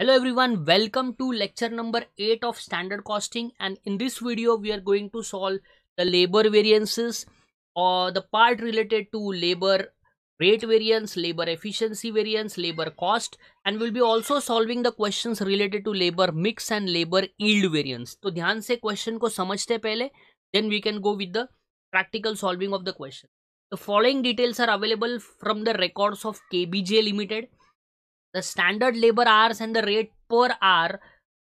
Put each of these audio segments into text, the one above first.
Hello everyone, welcome to lecture number 8 of standard costing and in this video we are going to solve the labor variances or the part related to labor rate variance, labor efficiency variance, labor cost and we'll be also solving the questions related to labor mix and labor yield variance. So, ध्यान से question ko समझते pehle, then we can go with the practical solving of the question. The following details are available from the records of KBJ Limited. The standard labor hours and the rate per hour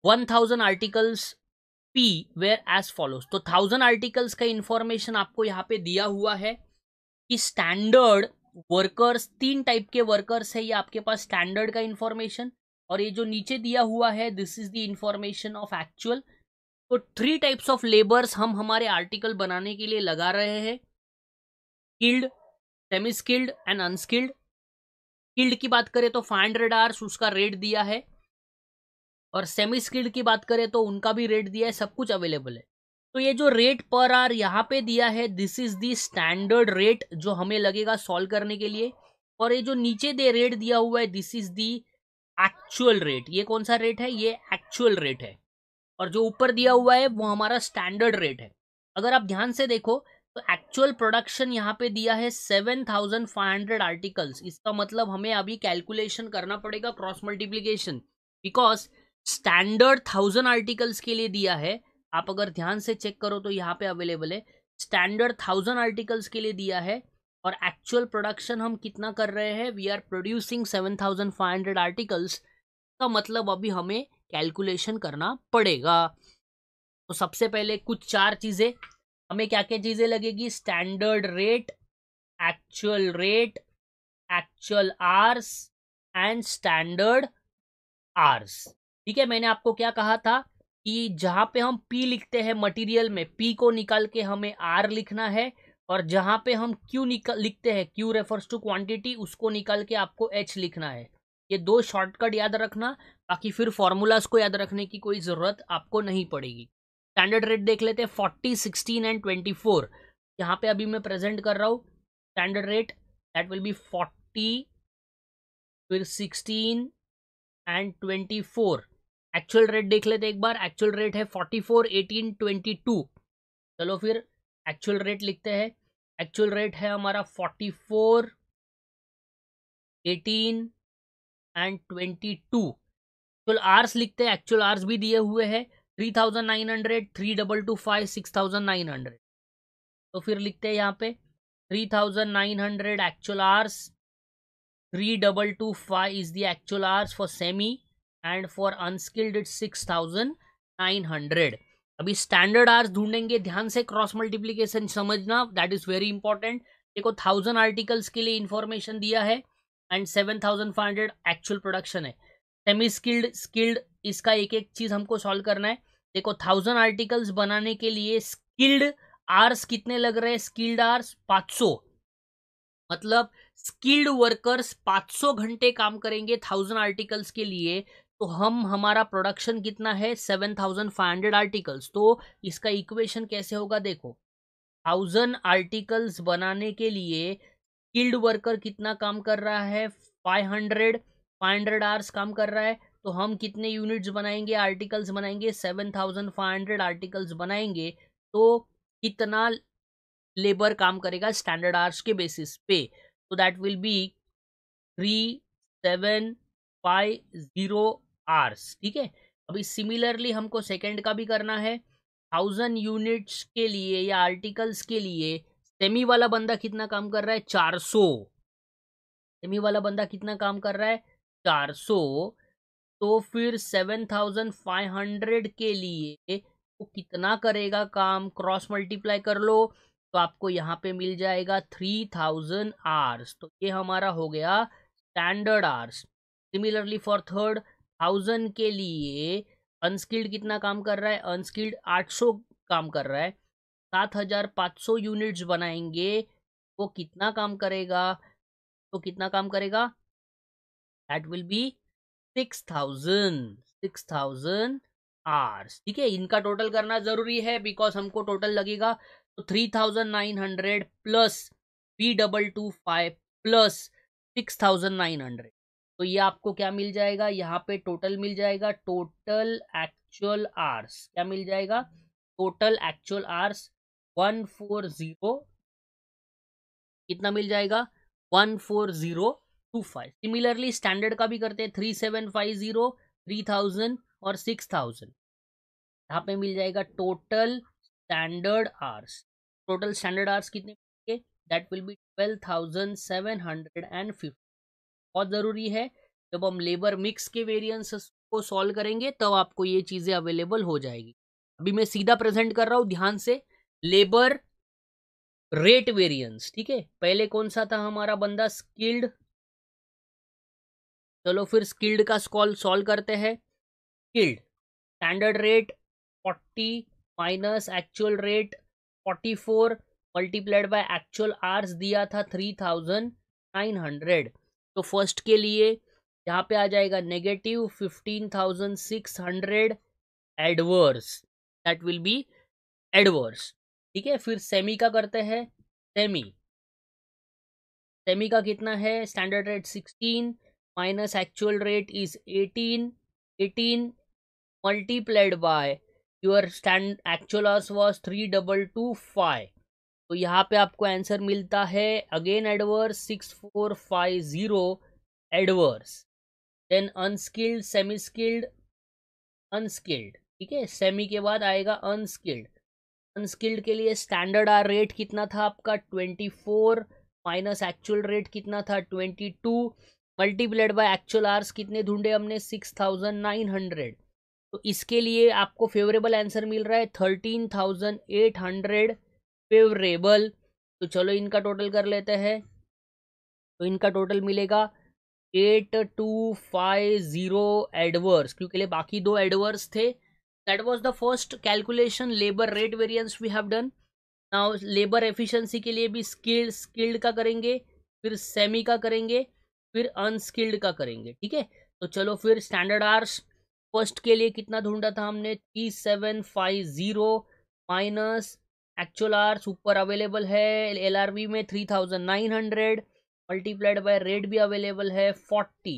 1000 articles P where as follows तो thousand articles का information आपको यहाँ पे दिया हुआ है कि standard workers तीन टाइप के वर्कर्स है ये आपके पास स्टैंडर्ड का इंफॉर्मेशन और ये जो नीचे दिया हुआ है this is the information of actual तो थ्री टाइप्स ऑफ लेबर्स हम हमारे आर्टिकल बनाने के लिए लगा रहे हैं skilled semi skilled and unskilled skilled की बात करें तो फाइव हंड्रेड आवर्स उसका रेट दिया है और सेमी स्किल्ड की बात करें तो उनका भी रेट दिया है सब कुछ अवेलेबल है तो ये जो रेट पर आर यहाँ पे दिया है this is the standard rate जो हमें लगेगा सॉल्व करने के लिए और ये जो नीचे दे रेट दिया हुआ है this is the actual rate ये कौन सा रेट है ये एक्चुअल रेट है और जो ऊपर दिया हुआ है वो हमारा स्टैंडर्ड रेट है अगर आप ध्यान से देखो तो एक्चुअल प्रोडक्शन यहाँ पे दिया है seven thousand five hundred articles इसका मतलब हमें अभी कैलकुलेशन करना पड़ेगा cross multiplication because standard thousand articles के लिए दिया है आप अगर ध्यान से चेक करो तो यहाँ पे अवेलेबल है स्टैंडर्ड थाउजेंड आर्टिकल्स के लिए दिया है और एक्चुअल प्रोडक्शन हम कितना कर रहे हैं we are producing seven thousand five hundred articles का मतलब अभी हमें कैलकुलेशन करना पड़ेगा तो सबसे पहले कुछ चार चीज़ें हमें क्या क्या चीजें लगेगी standard rate actual rate actual hours and standard hours ठीक है मैंने आपको क्या कहा था कि जहां पे हम पी लिखते हैं मटेरियल में पी को निकाल के हमें आर लिखना है और जहां पे हम क्यू निकल लिखते हैं क्यू रेफर्स टू क्वांटिटी उसको निकाल के आपको एच लिखना है ये दो शॉर्टकट याद रखना बाकी फिर फॉर्मूलाज को याद रखने की कोई ज़रूरत आपको नहीं पड़ेगी स्टैंडर्ड रेट देख लेते हैं forty sixteen and twenty four यहाँ पे अभी मैं प्रेजेंट कर रहा हूँ standard rate that will be forty फिर sixteen and twenty four actual rate देख लेते एक बार एक्चुअल रेट है forty four eighteen twenty two चलो फिर एक्चुअल रेट लिखते हैं एक्चुअल रेट है हमारा forty four eighteen and twenty two actual hours लिखते हैं एक्चुअल आर्स भी दिए हुए हैं three thousand nine hundred three double two five six thousand nine hundred तो फिर लिखते हैं यहाँ पे three thousand nine hundred actual hours three double two five is the actual hours for semi and for unskilled it's six thousand nine hundred अभी standard hours ढूंढेंगे ध्यान से क्रॉस मल्टीप्लीकेशन समझना दैट इज वेरी इंपॉर्टेंट देखो thousand articles के लिए information दिया है and seven thousand five hundred actual production है सेमी स्किल्ड स्किल्ड इसका एक एक चीज हमको सॉल्व करना है देखो थाउजेंड आर्टिकल्स बनाने के लिए स्किल्ड आर्स कितने लग रहे हैं स्किल्ड आर्स 500 मतलब स्किल्ड वर्कर्स 500 घंटे काम करेंगे थाउजेंड आर्टिकल्स के लिए तो हम हमारा प्रोडक्शन कितना है 7500 आर्टिकल्स तो इसका इक्वेशन कैसे होगा देखो थाउजेंड आर्टिकल्स बनाने के लिए स्किल्ड वर्कर कितना काम कर रहा है 500 500 आवर्स काम कर रहा है तो हम कितने यूनिट्स बनाएंगे आर्टिकल्स बनाएंगे seven thousand five hundred articles बनाएंगे तो कितना लेबर काम करेगा स्टैंडर्ड आर्स के बेसिस पे तो that will be three seven five zero hours ठीक है अभी सिमिलरली हमको सेकेंड का भी करना है थाउजेंड यूनिट्स के लिए या आर्टिकल्स के लिए सेमी वाला बंदा कितना काम कर रहा है चार सौ सेमी वाला बंदा कितना काम कर रहा है चार सौ तो फिर सेवन थाउजेंड फाइव हंड्रेड के लिए वो तो कितना करेगा काम क्रॉस मल्टीप्लाई कर लो तो आपको यहाँ पे मिल जाएगा थ्री थाउजेंड आर्स तो ये हमारा हो गया standard hours similarly for third thousand के लिए अनस्किल्ड कितना काम कर रहा है अनस्किल्ड आठ सौ काम कर रहा है सात हजार पाँच सौ यूनिट्स बनाएंगे वो कितना काम करेगा तो कितना काम करेगा that will be six thousand six thousand hours ठीक है इनका टोटल करना जरूरी है बिकॉज हमको टोटल लगेगा तो three thousand nine hundred plus P double two five plus six thousand nine hundred तो ये आपको क्या मिल जाएगा यहाँ पे टोटल मिल जाएगा टोटल एक्चुअल आर्स क्या मिल जाएगा total actual hours one four zero कितना मिल जाएगा one four zero two five similarly standard का भी करते हैं three seven five zero three thousand और सिक्स थाउजेंड यहाँ पे मिल जाएगा total standard hours total standard hours कितने मिलेंगे that will be twelve thousand seven hundred and fifty बहुत ज़रूरी है जब हम लेबर मिक्स के वेरियंस को सॉल्व करेंगे तब तो आपको ये चीज़ें अवेलेबल हो जाएगी अभी मैं सीधा प्रेजेंट कर रहा हूँ ध्यान से लेबर रेट वेरियंस ठीक है पहले कौन सा था हमारा बंदा स्किल्ड चलो फिर स्किल्ड का स्कॉल सॉल्व करते हैं skilled standard rate forty minus actual rate forty four multiplied by actual hours दिया था थ्री थाउजेंड नाइन हंड्रेड तो फर्स्ट के लिए यहाँ पे आ जाएगा negative fifteen thousand six hundred adverse that will be adverse ठीक है फिर सेमी का करते हैं सेमी सेमी का कितना है standard rate sixteen minus actual rate is eighteen eighteen multiplied by your stand actual loss was three double two five तो यहाँ पे आपको आंसर मिलता है again adverse six four five zero adverse then unskilled semi skilled unskilled ठीक है semi के बाद आएगा अनस्किल्ड अनस्किल्ड के लिए स्टैंडर्ड आर रेट कितना था आपका twenty four minus actual rate कितना था twenty two multiplied by actual hours कितने ढूंढे हमने सिक्स थाउजेंड नाइन हंड्रेड तो इसके लिए आपको फेवरेबल आंसर मिल रहा है thirteen thousand eight hundred favourable तो चलो इनका टोटल कर लेते हैं तो इनका टोटल मिलेगा eight two five zero adverse क्योंकि बाकी दो एडवर्स थे that was the first calculation labour rate variance we have done now labour efficiency के लिए भी स्किल्ड स्किल्ड का करेंगे फिर सेमी का करेंगे फिर अनस्किल्ड का करेंगे ठीक है तो चलो फिर स्टैंडर्ड आर्स फर्स्ट के लिए कितना ढूंढा था हमने three seven five zero minus actual hours ऊपर अवेलेबल है एल आर वी में three thousand nine hundred multiplied by rate भी अवेलेबल है forty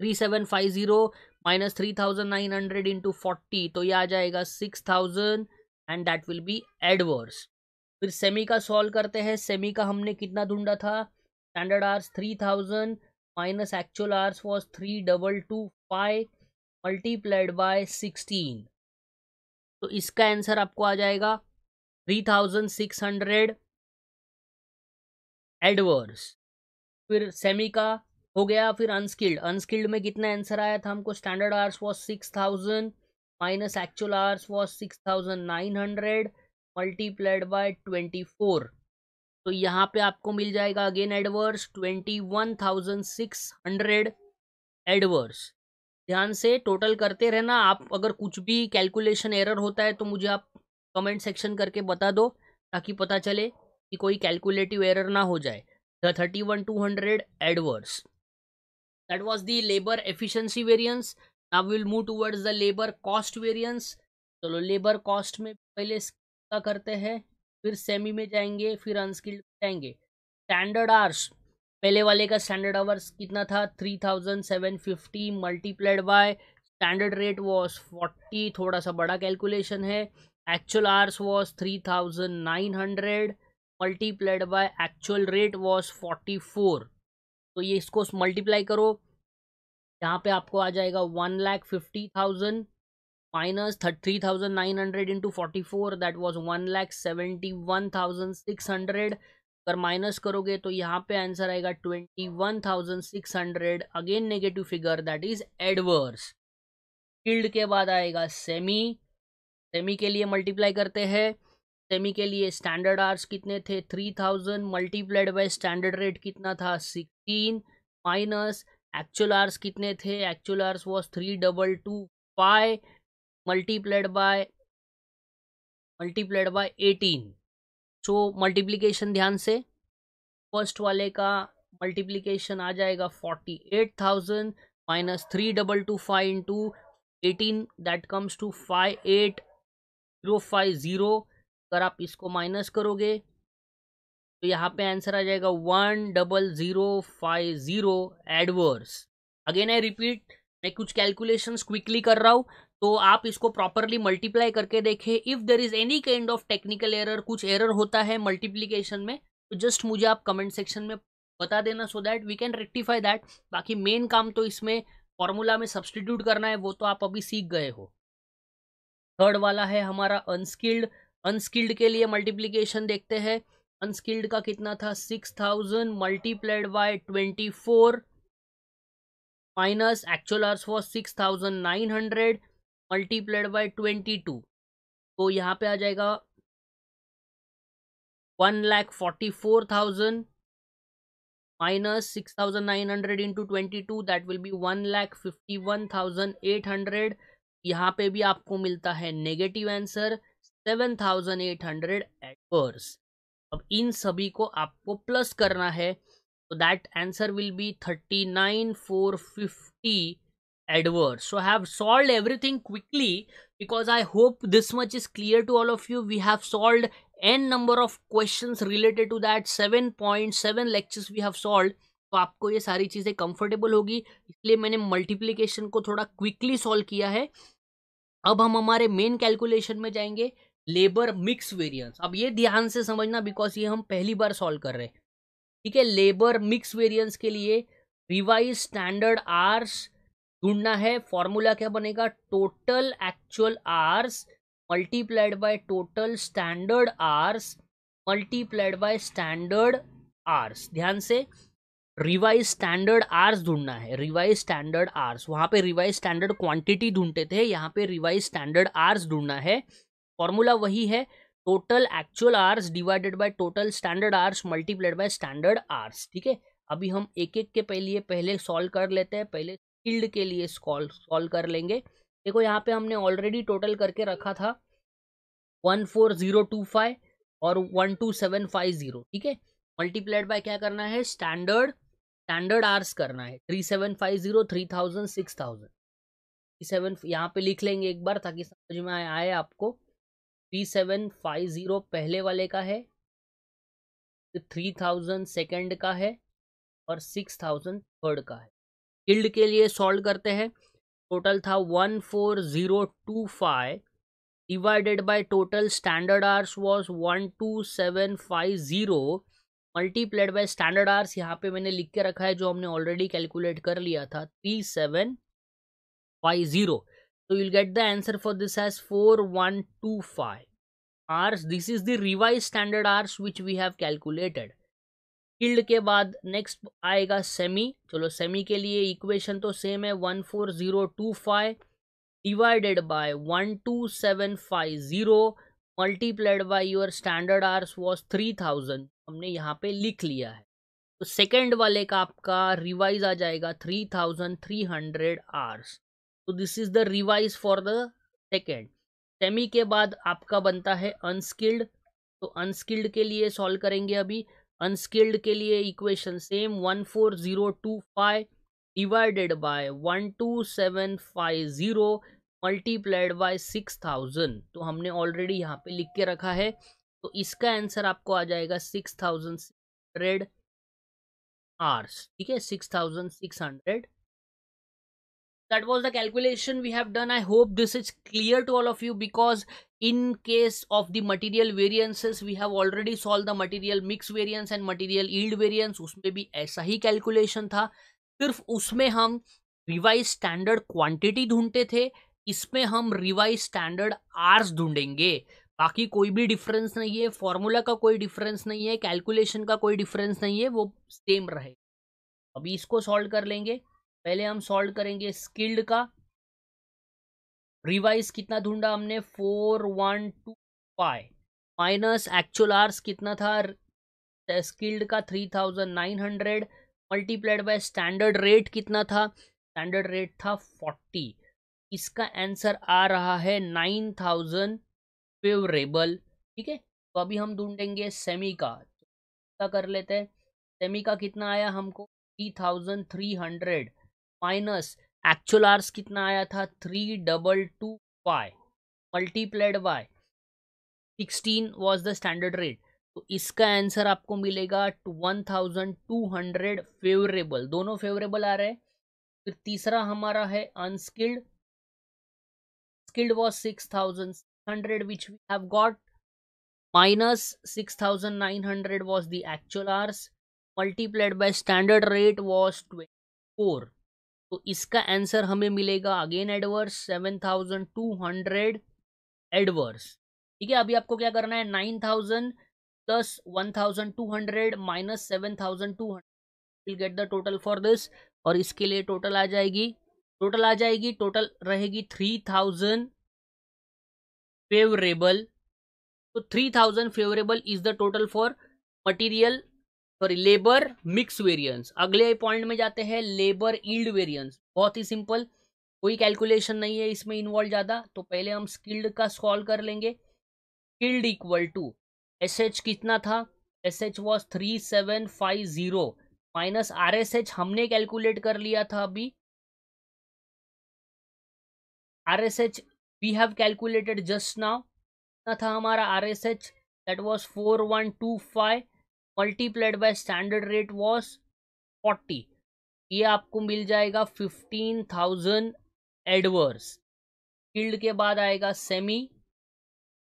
three seven five zero minus three thousand nine hundred into forty तो ये आ जाएगा six thousand and that will be adverse फिर semi का solve करते हैं सेमी का हमने कितना ढूंढा था minus actual hours was three double two five multiplied by sixteen तो इसका आंसर आपको आ जाएगा three thousand six hundred adverse फिर सेमी का हो गया फिर अनस्किल्ड अनस्किल्ड में कितना आंसर आया था हमको standard hours was six thousand minus actual hours was six thousand nine hundred multiplied by twenty four तो यहाँ पे आपको मिल जाएगा again adverse twenty one thousand six hundred adverse ध्यान से टोटल करते रहना आप अगर कुछ भी कैलकुलेशन एरर होता है तो मुझे आप कमेंट सेक्शन करके बता दो ताकि पता चले कि कोई कैलकुलेटिव एरर ना हो जाए the thirty one two hundred adverse that was the labour efficiency variance now will move towards the labour cost variance चलो लेबर कॉस्ट में पहले करते हैं फिर सेमी में जाएंगे फिर अनस्किल्ड में जाएंगे स्टैंडर्ड आवर्स पहले वाले का स्टैंडर्ड आवर्स कितना था three thousand seven fifty multiplied by standard rate was forty थोड़ा सा बड़ा कैलकुलेशन है actual hours was three thousand nine hundred multiplied by actual rate was forty four तो ये इसको मल्टीप्लाई करो यहाँ पे आपको आ जाएगा one lakh fifty thousand minus 3,900 into 44 that was 1,71,600 अगर माइनस करोगे तो यहाँ पे आंसर आएगा 21,600 again negative figure that is adverse yield के बाद आएगा सेमी सेमी के लिए मल्टीप्लाई करते हैं सेमी के लिए स्टैंडर्ड आर्स कितने थे 3,000 मल्टीप्लाइड बाय स्टैंडर्ड रेट कितना था 16 माइनस एक्चुअल आर्स कितने थे actual hours was three double two five multiplied by multiplied by 18 so so, ध्यान से फर्स्ट वाले का मल्टीप्लीकेशन आ जाएगा forty eight thousand minus three double two five into eighteen that comes to five eight zero five zero अगर आप इसको minus करोगे तो यहाँ पे आंसर आ जाएगा one double zero five zero adverse again I repeat मैं कुछ कैलकुलेशंस क्विकली कर रहा हूँ तो आप इसको प्रॉपरली मल्टीप्लाई करके देखें if there is any kind of technical error कुछ एरर होता है मल्टीप्लीकेशन में तो जस्ट मुझे आप कमेंट सेक्शन में बता देना so that we can rectify that बाकी मेन काम तो इसमें फॉर्मूला में सब्सटीट्यूट करना है वो तो आप अभी सीख गए हो थर्ड वाला है हमारा अनस्किल्ड अनस्किल्ड के लिए मल्टीप्लीकेशन देखते हैं अनस्किल्ड का कितना था six thousand multiplied by twenty four minus actual hours for six thousand nine hundred multiplied by twenty two तो यहाँ पे आ जाएगा one lakh forty four thousand minus six thousand nine hundred into twenty two that will be one lakh fifty one thousand eight hundred यहाँ पे भी आपको मिलता है negative answer seven thousand eight hundred adverse अब इन सभी को आपको प्लस करना है तो that answer will be thirty nine four fifty adverse so i have solved everything quickly because i hope this much is clear to all of you we have solved n number of questions related to that 7.7 lectures we have solved तो आपको ये सारी चीज़ें comfortable होगी इसलिए मैंने multiplication को थोड़ा क्विकली सॉल्व किया है अब हम हमारे मेन कैलकुलेशन में जाएंगे लेबर मिक्स वेरिएंस अब ये ध्यान से समझना बिकॉज ये हम पहली बार सॉल्व कर रहे हैं ठीक है लेबर मिक्स वेरिएंस के लिए रिवाइज स्टैंडर्ड आर्स ढूंढना है फॉर्मूला क्या बनेगा total actual hours multiplied by total standard hours multiplied by standard hours ध्यान से रिवाइज स्टैंडर्ड आर्स ढूंढना है रिवाइज स्टैंडर्ड आर्स वहां पे रिवाइज स्टैंडर्ड क्वांटिटी ढूंढते थे यहाँ पे रिवाइज स्टैंडर्ड आर्स ढूंढना है फॉर्मूला वही है total actual hours divided by total standard hours multiplied by standard hours ठीक है अभी हम एक एक के पहले पहले सॉल्व कर लेते हैं पहले फील्ड के लिए सॉल्व सॉल्व कर लेंगे देखो यहाँ पे हमने ऑलरेडी टोटल करके रखा था one four zero two five और one two seven five zero ठीक है मल्टीप्लाइड बाय क्या करना है स्टैंडर्ड स्टैंडर्ड आर्स करना है three seven five zero three thousand six thousand three seven यहाँ पे लिख लेंगे एक बार ताकि समझ में आए आपको थ्री सेवन फाइव जीरो पहले वाले का है थ्री थाउजेंड सेकेंड का है और सिक्स थाउजेंड थर्ड का है यील्ड के लिए सॉल्व करते हैं टोटल था one four zero two five divided by total standard hours was one two seven five zero multiplied by standard hours यहाँ पे मैंने लिख के रखा है जो हमने ऑलरेडी कैलकुलेट कर लिया था थ्री सेवन फाइव ज़ीरो तो you'll get the answer for this has four one two five hours this is the revise standard hours which we have calculated yield के बाद नेक्स्ट आएगा सेमी चलो semi के लिए इक्वेशन तो same है one four zero two five divided by one two seven five zero multiplied by your standard hours was three thousand हमने यहाँ पे लिख लिया है तो सेकेंड वाले का आपका रिवाइज आ जाएगा three thousand three hundred hours तो this is the revise for the second semi के बाद आपका बनता है अनस्किल्ड तो अनस्किल्ड के लिए सॉल्व करेंगे अभी अनस्किल्ड के लिए equation same one four zero two five divided by one two seven five zero multiplied by six thousand तो हमने ऑलरेडी यहाँ पे लिख के रखा है तो इसका आंसर आपको आ जाएगा six thousand six hundred hours ठीक है six thousand six hundred that was the calculation we have done i hope this is clear to all of you because in case of the material variances we have already solved the material mix variance and material yield variance usme bhi aisa hi calculation tha sirf usme hum revised standard quantity dhoondte the isme hum revised standard hours dhoondenge बाकी कोई भी difference नहीं है formula का कोई difference नहीं है calculation का कोई डिफरेंस नहीं है वो सेम रहे अभी इसको सॉल्व कर लेंगे पहले हम सॉल्व करेंगे स्किल्ड का रिवाइज कितना ढूंढा हमने four one two five minus actual hours कितना था स्किल्ड का three thousand nine hundred multiplied by standard rate कितना था स्टैंडर्ड रेट था फोर्टी इसका आंसर आ रहा है नाइन थाउजेंड फेवरेबल ठीक है तो अभी हम ढूंढेंगे सेमी का कर लेते हैं सेमी का कितना आया हमको three thousand three hundred minus actual hours कितना आया था three double two five multiplied by sixteen was the standard rate तो इसका आंसर आपको मिलेगा two one thousand two hundred favourable दोनों फेवरेबल आ रहे हैं फिर तीसरा हमारा है unskilled skilled was six thousand hundred which we have got minus six thousand nine hundred was the actual hours multiplied by standard rate was twenty four तो इसका आंसर हमें मिलेगा again adverse seven thousand two hundred adverse ठीक है अभी आपको क्या करना है nine thousand plus one thousand two hundred minus seven thousand two hundred will get the total for this और इसके लिए टोटल आ जाएगी टोटल आ जाएगी टोटल रहेगी थ्री थाउजेंड फेवरेबल तो three thousand favourable is the total for material sorry labour mix variance अगले point में जाते हैं लेबर ईल्ड वेरियंस बहुत ही सिंपल कोई कैलकुलेशन नहीं है इसमें इन्वॉल्व ज़्यादा तो पहले हम स्किल्ड का सॉल्व कर लेंगे skilled equal to S H कितना था S H was three seven five zero minus R S H हमने कैलकुलेट कर लिया था अभी R S H we have calculated just now कितना था हमारा R S H that was four one two five multiplied by standard rate was forty ये आपको मिल जाएगा फिफ्टीन थाउजेंड एडवर्स फील्ड के बाद आएगा सेमी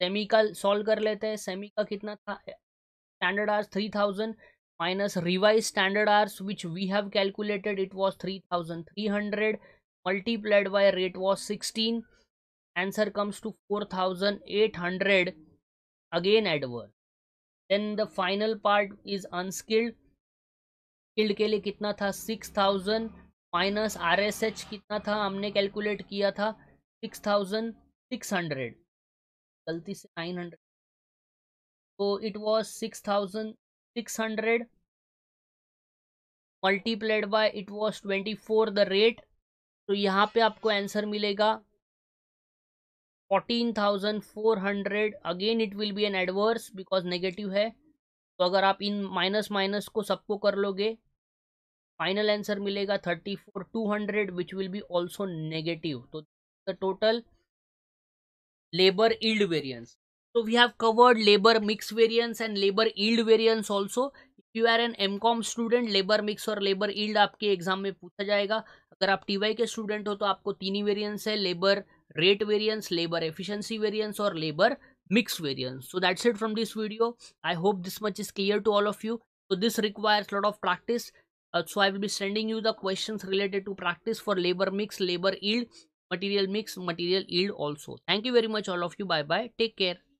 सेमी का सॉल्व कर लेते हैं सेमी का कितना था standard hours three thousand minus revise standard hours which we have calculated it was three thousand three hundred multiplied by rate was sixteen answer comes to four thousand eight hundred again adverse then the final part is unskilled skilled के लिए कितना था six thousand minus R S H कितना था हमने calculate किया था six thousand six hundred गलती से नाइन हंड्रेड तो it was six thousand six hundred multiplied by it was twenty four the rate तो यहाँ पे आपको आंसर मिलेगा 14,400 again it will be an adverse because negative है तो अगर आप इन माइनस माइनस को सबको कर लोगे फाइनल आंसर मिलेगा 34,200 which will be also negative तो the total labor yield variance so we have covered labor mix variance and labor yield variance also if you are an mcom student labour mix और labour yield आपके exam में पूछा जाएगा अगर आप T के student हो तो आपको तीन ही वेरियंस है labour rate variance, labor efficiency variance or labor mix variance. So that's it from this video. I hope this much is clear to all of you. So this requires a lot of practice. Uh, so I will be sending you the questions related to practice for labor mix, labor yield, material mix, material yield also. Thank you very much all of you. Bye bye. Take care.